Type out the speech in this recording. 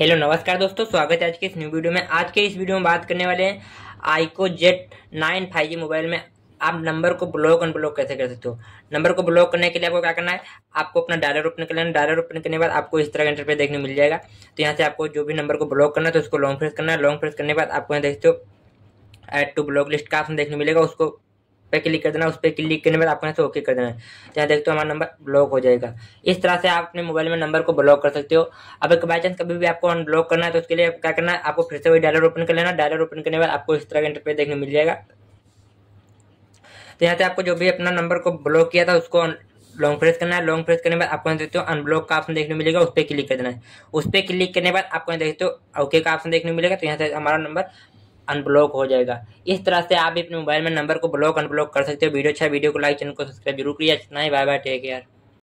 hello नमस्कार दोस्तों स्वागत है आज के इस न्यू वीडियो में आज के इस वीडियो में बात करने वाले हैं iQOO Z nine five G mobile में आप नंबर को ब्लॉक अनब्लॉक कैसे कर सकते हो नंबर को ब्लॉक करने के लिए आपको क्या करना है आपको अपना डायलर ओपन करना है डायलर ओपन करने के बाद आपको इस तरह का इंटरफेस देखने मिल जाएगा तो यहाँ से आपको जो भी नंबर को ब्लॉक करना है तो उसको लॉन्ग प्रेस करना है लॉन्ग प्रेस करने के बाद आपको यहाँ देखते हो एड टू ब्लॉक लिस्ट का ऑप्शन देखने मिलेगा उसको पे क्लिक कर देना उस पर क्लिक करने पर आपको यहाँ से ओके कर देना है तो यहाँ देखते हो हमारा नंबर ब्लॉक हो जाएगा इस तरह से आप अपने मोबाइल में नंबर को ब्लॉक कर सकते हो अब एक बाई चांस कभी भी आपको अनब्लॉक करना है तो उसके लिए क्या करना है आपको फिर से वही डायलर ओपन कर लेना डायलर ओपन करने के बाद आपको इस तरह का इंटरपेज देखने मिल जाएगा तो यहाँ से आपको जो भी अपना नंबर को ब्लॉक किया था उसको लॉन्ग प्रेस करना है लॉन्ग प्रेस करने बाद आपको देखते हो अनब्लॉक का ऑप्शन देखने मिलेगा उस पर क्लिक कर देना है उस पर क्लिक करने बाद आपको देखते हो ओके का ऑप्शन देखने मिलेगा तो यहाँ से हमारा नंबर अनब्लॉक हो जाएगा इस तरह से आप भी अपने मोबाइल में नंबर को ब्लॉक अनब्लॉक कर सकते हो वीडियो अच्छा वीडियो को लाइक चैनल को सब्सक्राइब जरूर किया बाय बाय टेक केयर